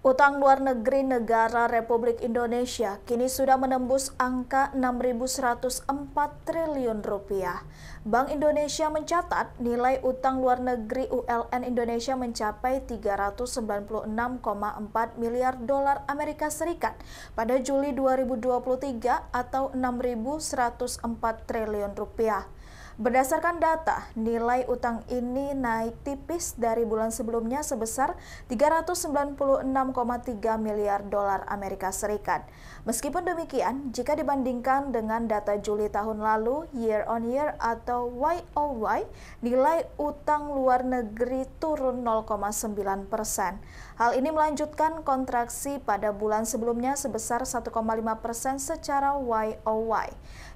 Utang luar negeri negara Republik Indonesia kini sudah menembus angka 6.104 triliun rupiah. Bank Indonesia mencatat nilai utang luar negeri ULN Indonesia mencapai 396,4 miliar dolar Amerika Serikat pada Juli 2023 atau 6.104 triliun rupiah. Berdasarkan data, nilai utang ini naik tipis dari bulan sebelumnya sebesar 396,3 miliar dolar Amerika Serikat. Meskipun demikian, jika dibandingkan dengan data Juli tahun lalu, year on year atau YOY, nilai utang luar negeri turun 0,9 persen. Hal ini melanjutkan kontraksi pada bulan sebelumnya sebesar 1,5 persen secara YOY.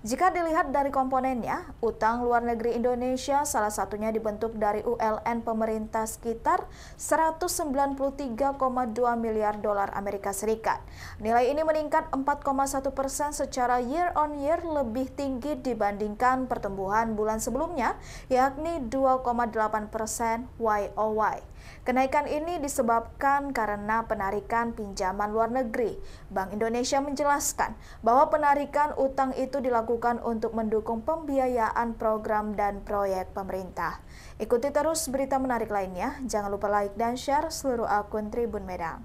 Jika dilihat dari komponennya, utang luar luar negeri Indonesia, salah satunya dibentuk dari ULN pemerintah sekitar 193,2 miliar dolar Amerika Serikat. Nilai ini meningkat 4,1 persen secara year on year lebih tinggi dibandingkan pertumbuhan bulan sebelumnya, yakni 2,8 persen YOY. Kenaikan ini disebabkan karena penarikan pinjaman luar negeri. Bank Indonesia menjelaskan bahwa penarikan utang itu dilakukan untuk mendukung pembiayaan program dan proyek pemerintah. Ikuti terus berita menarik lainnya. Jangan lupa like dan share seluruh akun Tribun Medan.